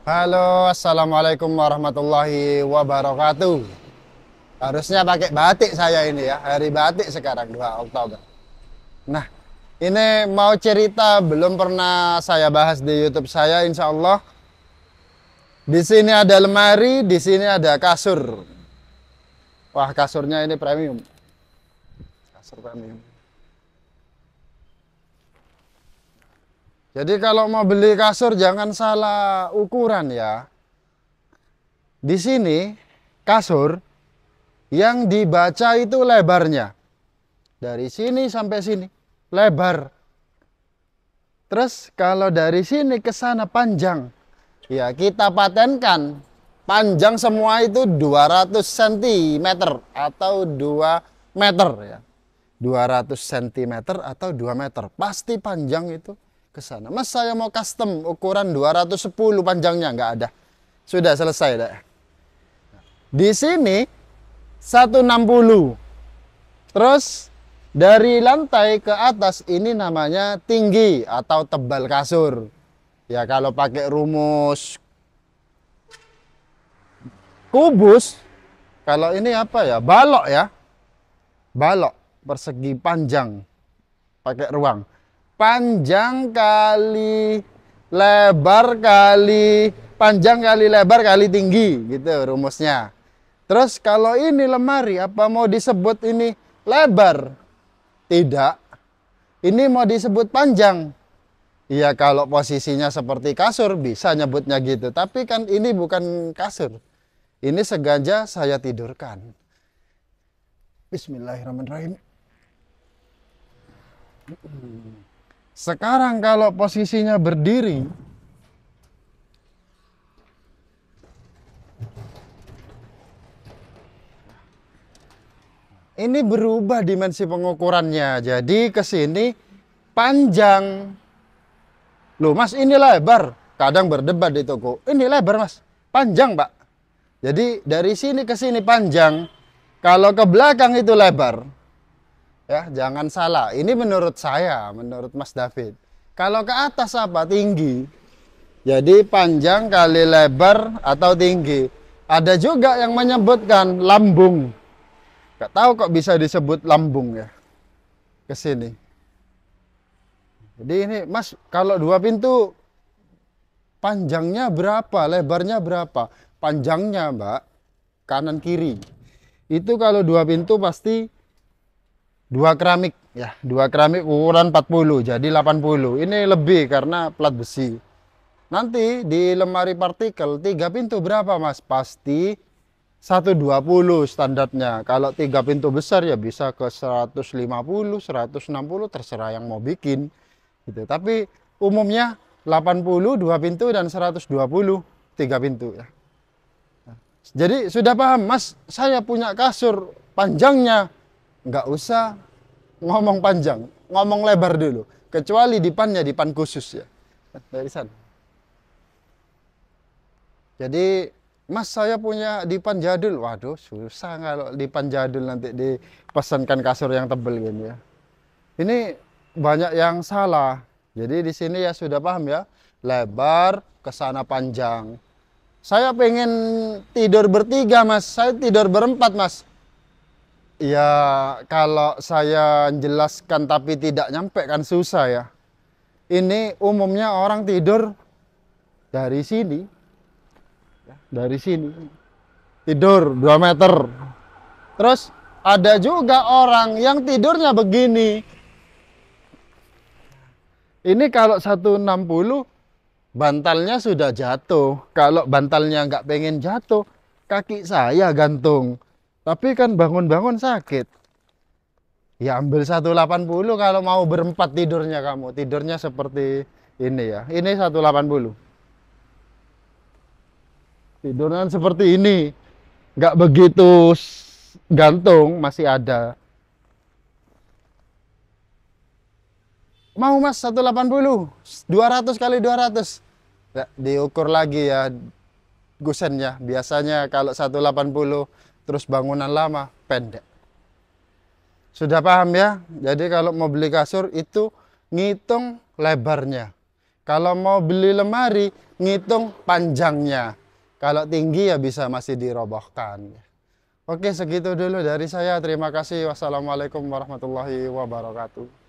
Halo, assalamualaikum warahmatullahi wabarakatuh. Harusnya pakai batik saya ini ya, hari batik sekarang dua Oktober. Nah, ini mau cerita belum pernah saya bahas di YouTube saya, insya Allah. Di sini ada lemari, di sini ada kasur. Wah, kasurnya ini premium. Kasur premium. Jadi kalau mau beli kasur jangan salah ukuran ya. Di sini kasur yang dibaca itu lebarnya. Dari sini sampai sini lebar. Terus kalau dari sini ke sana panjang. Ya, kita patenkan panjang semua itu 200 cm atau 2 meter ya. 200 cm atau 2 meter. Pasti panjang itu ke sana. Mas saya mau custom ukuran 210 panjangnya nggak ada. Sudah selesai deh. Di sini 160. Terus dari lantai ke atas ini namanya tinggi atau tebal kasur. Ya kalau pakai rumus kubus kalau ini apa ya? Balok ya. Balok persegi panjang pakai ruang panjang kali lebar kali panjang kali lebar kali tinggi gitu rumusnya. Terus kalau ini lemari apa mau disebut ini lebar? Tidak. Ini mau disebut panjang. Iya kalau posisinya seperti kasur bisa nyebutnya gitu. Tapi kan ini bukan kasur. Ini sengaja saya tidurkan. Bismillahirrahmanirrahim. Mm-hmm. Sekarang kalau posisinya berdiri, ini berubah dimensi pengukurannya. Jadi ke sini panjang. Loh, Mas, ini lebar. Kadang berdebat di toko. Ini lebar, Mas. Panjang, Pak. Jadi dari sini ke sini panjang. Kalau ke belakang itu lebar. Ya, jangan salah. Ini menurut saya, menurut Mas David. Kalau ke atas apa? Tinggi. Jadi panjang kali lebar atau tinggi. Ada juga yang menyebutkan lambung. Gak tahu kok bisa disebut lambung ya. Ke sini. Jadi ini Mas kalau dua pintu panjangnya berapa, lebarnya berapa? Panjangnya, Mbak, kanan kiri. Itu kalau dua pintu pasti dua keramik ya dua keramik ukuran 40 jadi 80 ini lebih karena plat besi nanti di lemari partikel tiga pintu berapa mas pasti 120 standarnya kalau tiga pintu besar ya bisa ke 150 160 terserah yang mau bikin gitu tapi umumnya 80 dua pintu dan 120 tiga pintu ya jadi sudah paham mas saya punya kasur panjangnya nggak usah ngomong panjang, ngomong lebar dulu. Kecuali di dipan khusus ya. Dari sana. Jadi Mas saya punya dipan jadul. Waduh, susah kalau dipan jadul nanti dipesankan kasur yang tebel gini ya. Ini banyak yang salah. Jadi di sini ya sudah paham ya. Lebar ke sana panjang. Saya pengen tidur bertiga, Mas. Saya tidur berempat, Mas. Ya, kalau saya jelaskan tapi tidak nyampe kan susah ya. Ini umumnya orang tidur dari sini. Dari sini. Tidur 2 meter. Terus ada juga orang yang tidurnya begini. Ini kalau 160 bantalnya sudah jatuh. Kalau bantalnya nggak pengen jatuh, kaki saya gantung tapi kan bangun-bangun sakit. Ya ambil 180 kalau mau berempat tidurnya kamu. Tidurnya seperti ini ya. Ini 180. Tidurnya seperti ini. Nggak begitu gantung, masih ada. Mau mas 180, 200 kali 200. Ya, diukur lagi ya gusennya. Biasanya kalau 180 terus bangunan lama pendek. Sudah paham ya? Jadi kalau mau beli kasur itu ngitung lebarnya. Kalau mau beli lemari ngitung panjangnya. Kalau tinggi ya bisa masih dirobohkan. Oke, segitu dulu dari saya. Terima kasih. Wassalamualaikum warahmatullahi wabarakatuh.